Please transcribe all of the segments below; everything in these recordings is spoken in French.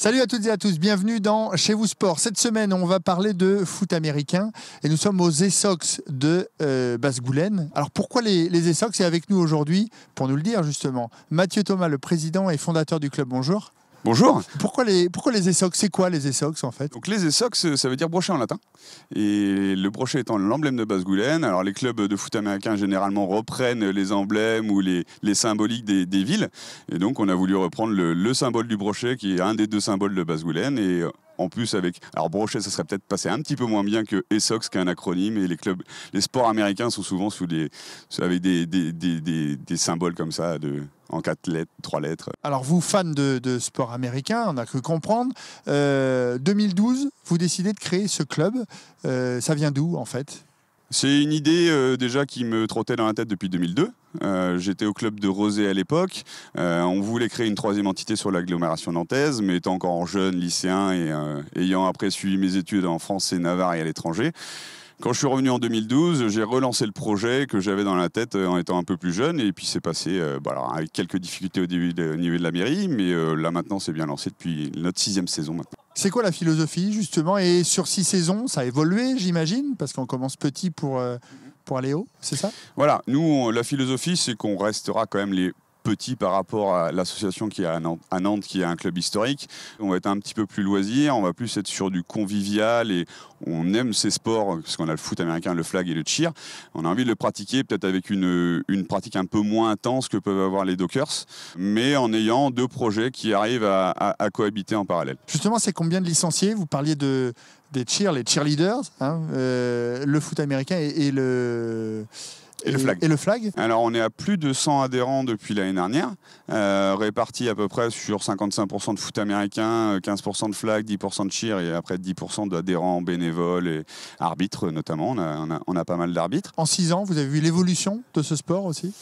Salut à toutes et à tous, bienvenue dans Chez vous Sport. Cette semaine, on va parler de foot américain et nous sommes aux Essox de euh, basse Alors pourquoi les, les Essox avec nous aujourd'hui pour nous le dire justement Mathieu Thomas, le président et fondateur du club, bonjour. Bonjour. Pourquoi les, pourquoi les Essox C'est quoi les Essox en fait Donc les Essox, euh, ça veut dire brochet en latin. Et le brochet étant l'emblème de Basse-Goulaine, alors les clubs de foot américains généralement reprennent les emblèmes ou les, symboliques des, villes. Et donc on a voulu reprendre le, symbole du brochet qui est un des deux symboles de Basse-Goulaine et euh, en plus avec. Alors Brochet, ça serait peut-être passé un petit peu moins bien que ESOX, qui est un acronyme, et les clubs, les sports américains sont souvent sous des, avec des, des, symboles comme ça de, en quatre lettres, trois lettres. Alors vous, fans de, de sport américain, on a cru comprendre. 2012, euh, vous décidez de créer ce club. Euh, ça vient d'où en fait c'est une idée euh, déjà qui me trottait dans la tête depuis 2002. Euh, j'étais au club de Rosé à l'époque. Euh, on voulait créer une troisième entité sur l'agglomération nantaise, mais étant encore jeune, lycéen et ayant après suivi mes études en français, et Navarre et à l'étranger, quand je suis revenu en 2012, j'ai relancé le projet que j'avais dans la tête en étant un peu plus jeune. Et puis c'est passé bah, avec quelques difficultés au, niveau de la mairie. Mais là maintenant, c'est bien lancé depuis notre sixième saison maintenant. C'est quoi la philosophie, justement Et sur six saisons, ça a évolué, j'imagine, parce qu'on commence petit pour, euh, pour aller haut, c'est ça Voilà, nous, la philosophie, c'est qu'on restera quand même les petit par rapport à l'association qui est à Nantes, qui est un club historique. On va être un petit peu plus loisir, on va plus être sur du convivial et on aime ces sports, parce qu'on a le foot américain, le flag et le cheer. On a envie de le pratiquer peut-être avec une, pratique un peu moins intense que peuvent avoir les Dockers, mais en ayant deux projets qui arrivent à, cohabiter en parallèle. Justement, c'est combien de licenciés Vous parliez de, des cheer, les cheerleaders, hein, euh, le foot américain et le, et, le flag. Alors, on est à plus de 100 adhérents depuis l'année dernière, euh, répartis à peu près sur 55% de foot américain, 15% euh, de flag, 10% de cheer et après 10% d'adhérents bénévoles et arbitres notamment. On a, pas mal d'arbitres. En 6 ans, vous avez vu l'évolution de ce sport aussi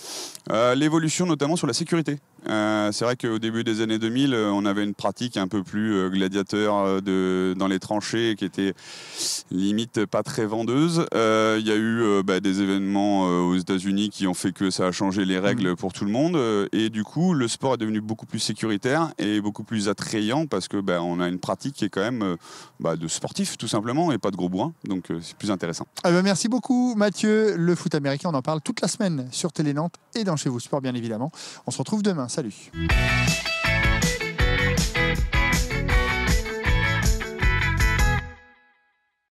euh, L'évolution notamment sur la sécurité. c'est vrai qu'au début des années 2000, on avait une pratique un peu plus gladiateur de, dans les tranchées qui était limite pas très vendeuse. Il y a eu bah, des événements etats États-Unis qui ont fait que ça a changé les règles mm. pour tout le monde. Euh, et du coup, le sport est devenu beaucoup plus sécuritaire et beaucoup plus attrayant parce que ben on a une pratique qui est quand même euh, bah, de sportif tout simplement et pas de gros bois. Donc euh, c'est plus intéressant. Eh ben, merci beaucoup Mathieu. Le foot américain, on en parle toute la semaine sur Télé Nantes et dans Chez vous Sport bien évidemment. On se retrouve demain. Salut.